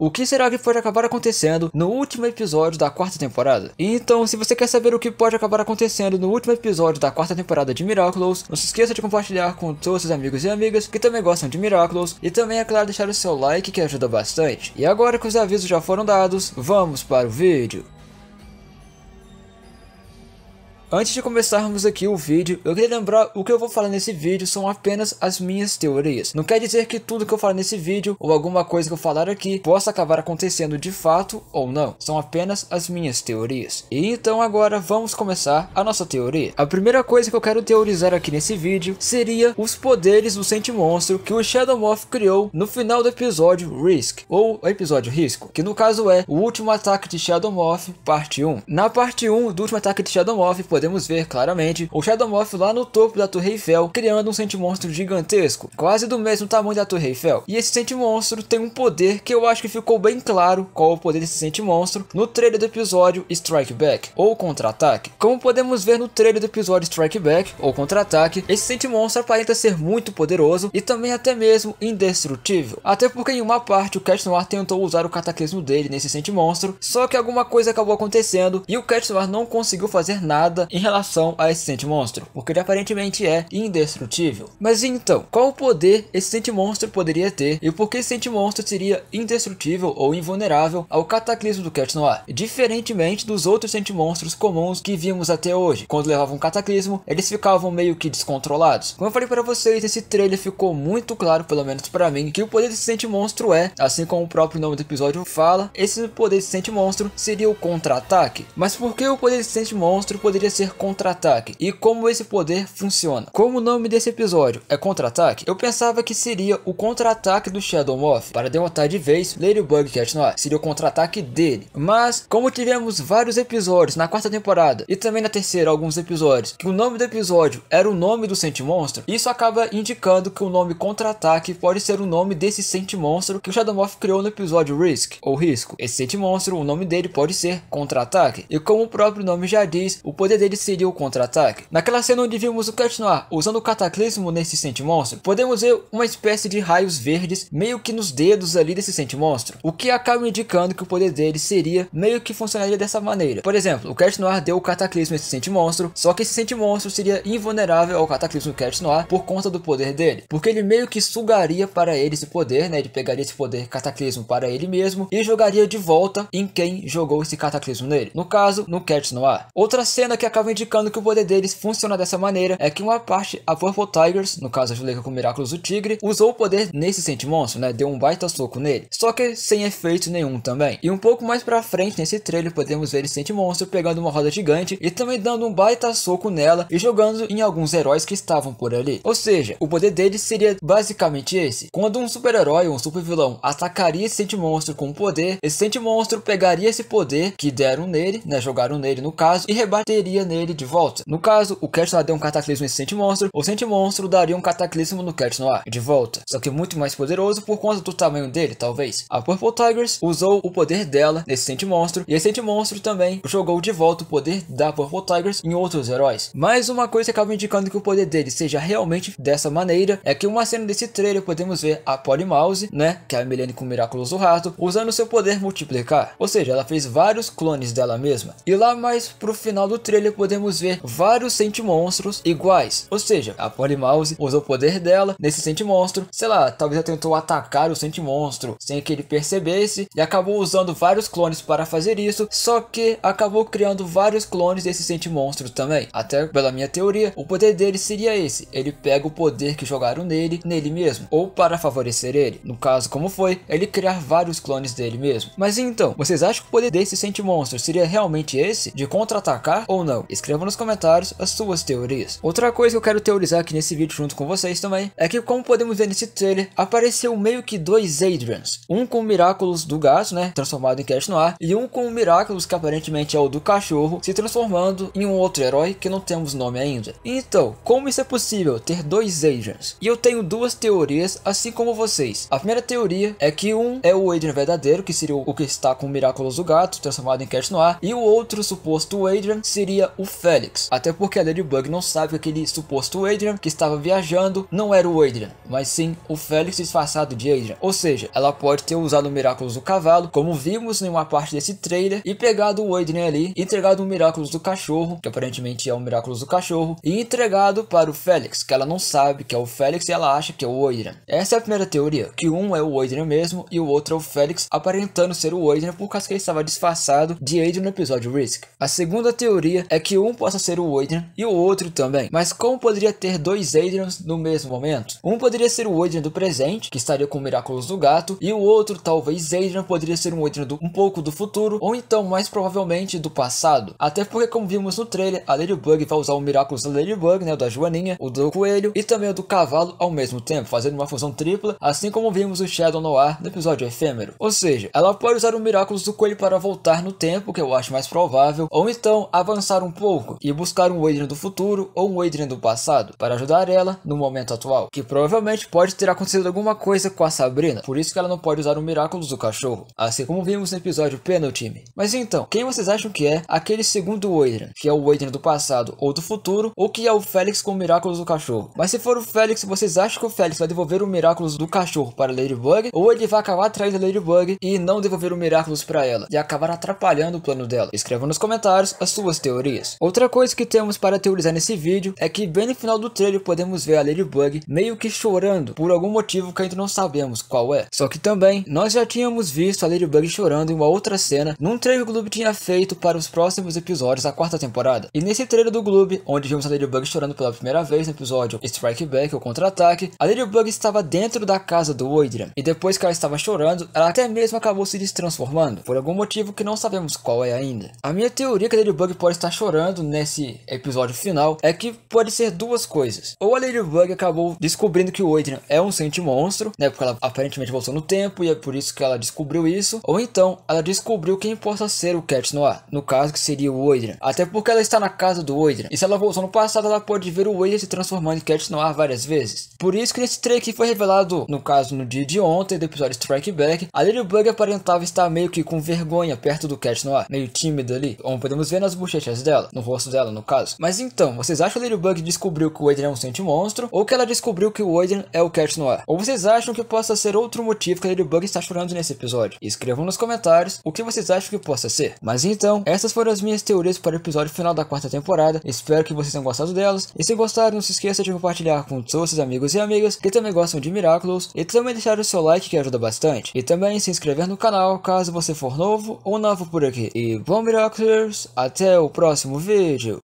O que será que pode acabar acontecendo no último episódio da quarta temporada? Então, se você quer saber o que pode acabar acontecendo no último episódio da quarta temporada de Miraculous, não se esqueça de compartilhar com todos seus amigos e amigas que também gostam de Miraculous e também, é claro, deixar o seu like que ajuda bastante. E agora que os avisos já foram dados, vamos para o vídeo. Antes de começarmos aqui o vídeo, eu queria lembrar o que eu vou falar nesse vídeo são apenas as minhas teorias. Não quer dizer que tudo que eu falar nesse vídeo ou alguma coisa que eu falar aqui possa acabar acontecendo de fato ou não. São apenas as minhas teorias. E então agora vamos começar a nossa teoria. A primeira coisa que eu quero teorizar aqui nesse vídeo seria os poderes do Sentimonstro que o Shadow Moth criou no final do episódio Risk, ou episódio Risco, que no caso é o último ataque de Shadow Moth, parte 1. Na parte 1 do último ataque de Shadow Moth, podemos ver claramente o Shadow Moth lá no topo da Torre Eiffel, criando um sentimonstro gigantesco, quase do mesmo tamanho da Torre Eiffel. E esse sentimonstro tem um poder que eu acho que ficou bem claro qual é o poder desse sentimonstro no trailer do episódio Strike Back, ou Contra-Ataque. Como podemos ver no trailer do episódio Strike Back, ou Contra-Ataque, esse sentimonstro aparenta ser muito poderoso e também até mesmo indestrutível. Até porque em uma parte o Cat Noir tentou usar o cataclismo dele nesse sentimonstro, só que alguma coisa acabou acontecendo e o Cat Noir não conseguiu fazer nada em relação a esse Sente Monstro, porque ele aparentemente é indestrutível. Mas então, qual poder esse Sente Monstro poderia ter e por que esse Sente Monstro seria indestrutível ou invulnerável ao cataclismo do Cat Noir? Diferentemente dos outros Sente Monstros comuns que vimos até hoje, quando levavam um cataclismo, eles ficavam meio que descontrolados. Como eu falei para vocês, esse trailer ficou muito claro, pelo menos para mim, que o poder desse Sente Monstro é, assim como o próprio nome do episódio fala, esse poder desse Sente Monstro seria o contra-ataque. Mas por que o poder desse Sente Monstro poderia ser ser contra-ataque e como esse poder funciona. Como o nome desse episódio é contra-ataque, eu pensava que seria o contra-ataque do Shadow Moth para derrotar de vez Ladybug Noir, seria o contra-ataque dele. Mas, como tivemos vários episódios na quarta temporada e também na terceira alguns episódios, que o nome do episódio era o nome do Sente Monstro, isso acaba indicando que o nome contra-ataque pode ser o nome desse Sente Monstro que o Shadow Moth criou no episódio Risk, ou Risco. Esse Sente Monstro, o nome dele pode ser contra-ataque, e como o próprio nome já diz, o poder dele seria o contra-ataque. Naquela cena onde vimos o Cat usando o cataclismo nesse Sente Monstro, podemos ver uma espécie de raios verdes meio que nos dedos ali desse Sente Monstro, o que acaba indicando que o poder dele seria meio que funcionaria dessa maneira. Por exemplo, o Cat deu o cataclismo nesse esse Sente Monstro, só que esse Sente Monstro seria invulnerável ao cataclismo do por conta do poder dele, porque ele meio que sugaria para ele esse poder, né? Ele pegaria esse poder cataclismo para ele mesmo e jogaria de volta em quem jogou esse cataclismo nele. No caso, no Cat Outra cena que acaba acaba indicando que o poder deles funciona dessa maneira é que uma parte, a Purple Tigers, no caso a Juleika com Miraculous o Tigre, usou o poder nesse Sente Monstro, né? Deu um baita soco nele. Só que sem efeito nenhum também. E um pouco mais pra frente nesse trailer podemos ver esse Sente Monstro pegando uma roda gigante e também dando um baita soco nela e jogando em alguns heróis que estavam por ali. Ou seja, o poder deles seria basicamente esse. Quando um super-herói ou um super-vilão atacaria esse Sente Monstro com um poder, esse Sente Monstro pegaria esse poder que deram nele, né? Jogaram nele no caso, e rebateria nele de volta. No caso, o Cat deu um cataclismo em Sente Monstro, o Sente Monstro daria um cataclismo no Cat Noir de volta, só que muito mais poderoso por conta do tamanho dele, talvez. A Purple Tigers usou o poder dela nesse Sente Monstro, e esse Sente Monstro também jogou de volta o poder da Purple Tigers em outros heróis. Mas uma coisa que acaba indicando que o poder dele seja realmente dessa maneira é que uma cena desse trailer podemos ver a Polly Mouse, né, que é a Milene com Miraculous Miraculoso Rato, usando seu poder multiplicar, ou seja, ela fez vários clones dela mesma. E lá mais pro final do trailer podemos ver vários sentimonstros iguais. Ou seja, a Polymouse usou o poder dela nesse sentimonstro. Sei lá, talvez ela tentou atacar o sentimonstro sem que ele percebesse e acabou usando vários clones para fazer isso. Só que acabou criando vários clones desse sentimonstro também. Até pela minha teoria, o poder dele seria esse. Ele pega o poder que jogaram nele, nele mesmo. Ou para favorecer ele. No caso, como foi, ele criar vários clones dele mesmo. Mas então, vocês acham que o poder desse sentimonstro seria realmente esse? De contra-atacar ou não? não. Escreva nos comentários as suas teorias. Outra coisa que eu quero teorizar aqui nesse vídeo junto com vocês também, é que como podemos ver nesse trailer, apareceu meio que dois Adrians. Um com o Miraculous do gato, né, transformado em Cash Noir, e um com o Miraculous, que aparentemente é o do cachorro, se transformando em um outro herói que não temos nome ainda. Então, como isso é possível ter dois Adrians? E eu tenho duas teorias, assim como vocês. A primeira teoria é que um é o Adrian verdadeiro, que seria o que está com o Miraculous do gato, transformado em Cash Noir, e o outro suposto Adrian seria o Félix. Até porque a Ladybug não sabe que aquele suposto Adrian que estava viajando não era o Adrian, mas sim o Félix disfarçado de Adrian. Ou seja, ela pode ter usado o Miraculous do cavalo, como vimos em uma parte desse trailer, e pegado o Adrian ali, entregado o Miraculous do cachorro, que aparentemente é o Miraculous do cachorro, e entregado para o Félix, que ela não sabe que é o Félix e ela acha que é o Adrian. Essa é a primeira teoria, que um é o Adrian mesmo e o outro é o Félix aparentando ser o Adrian por causa que ele estava disfarçado de Adrian no episódio Risk. A segunda teoria é é que um possa ser o Adrian e o outro também. Mas como poderia ter dois Adrians no mesmo momento? Um poderia ser o Adrian do presente, que estaria com o Miraculous do Gato, e o outro, talvez Adrian, poderia ser um Adrian do, um pouco do futuro, ou então mais provavelmente do passado. Até porque, como vimos no trailer, a Ladybug vai usar o Miraculous da Ladybug, né, o da Joaninha, o do Coelho e também o do Cavalo ao mesmo tempo, fazendo uma fusão tripla, assim como vimos o Shadow Noir no episódio efêmero. Ou seja, ela pode usar o Miraculous do Coelho para voltar no tempo, que eu acho mais provável, ou então avançar um um pouco e buscar um Adrian do futuro ou um Adrian do passado para ajudar ela no momento atual, que provavelmente pode ter acontecido alguma coisa com a Sabrina, por isso que ela não pode usar o Miraculous do cachorro, assim como vimos no episódio Penultime. Mas então, quem vocês acham que é aquele segundo Adrian, que é o Adrian do passado ou do futuro, ou que é o Félix com o Miraculous do cachorro? Mas se for o Félix, vocês acham que o Félix vai devolver o Miraculous do cachorro para Ladybug, ou ele vai acabar atrás da Ladybug e não devolver o Miraculous para ela, e acabar atrapalhando o plano dela? Escreva nos comentários as suas teorias. Outra coisa que temos para teorizar nesse vídeo é que bem no final do trailer podemos ver a Ladybug meio que chorando por algum motivo que ainda não sabemos qual é. Só que também nós já tínhamos visto a Ladybug chorando em uma outra cena num trailer que o Gloob tinha feito para os próximos episódios da quarta temporada. E nesse trailer do Gloob, onde vimos a Ladybug chorando pela primeira vez no episódio Strike Back ou Contra-Ataque, a Ladybug estava dentro da casa do Oidran. E depois que ela estava chorando, ela até mesmo acabou se destransformando por algum motivo que não sabemos qual é ainda. A minha teoria é que a Ladybug pode estar chorando nesse episódio final é que pode ser duas coisas. Ou a Ladybug acabou descobrindo que o Adrian é um sente monstro, né? Porque ela aparentemente voltou no tempo e é por isso que ela descobriu isso. Ou então ela descobriu quem possa ser o Cat Noir, no caso que seria o Adrian. Até porque ela está na casa do Adrian. E se ela voltou no passado, ela pode ver o Adrian se transformando em Cat Noir várias vezes. Por isso que nesse trailer que foi revelado, no caso no dia de ontem, do episódio Strike Back, a Ladybug aparentava estar meio que com vergonha perto do Cat Noir, meio tímida ali, como podemos ver nas bochechas dela dela, no rosto dela, no caso. Mas então, vocês acham que o Ladybug descobriu que o Adrian é um sente monstro, ou que ela descobriu que o Adrian é o Cat Noir? Ou vocês acham que possa ser outro motivo que a Ladybug está chorando nesse episódio? Escrevam nos comentários o que vocês acham que possa ser. Mas então, essas foram as minhas teorias para o episódio final da quarta temporada. Espero que vocês tenham gostado delas. E se gostaram, não se esqueça de compartilhar com todos seus amigos e amigas que também gostam de Miraculous. E também deixar o seu like que ajuda bastante. E também se inscrever no canal caso você for novo ou novo por aqui. E bom Miraculous, até o próximo próximo vídeo.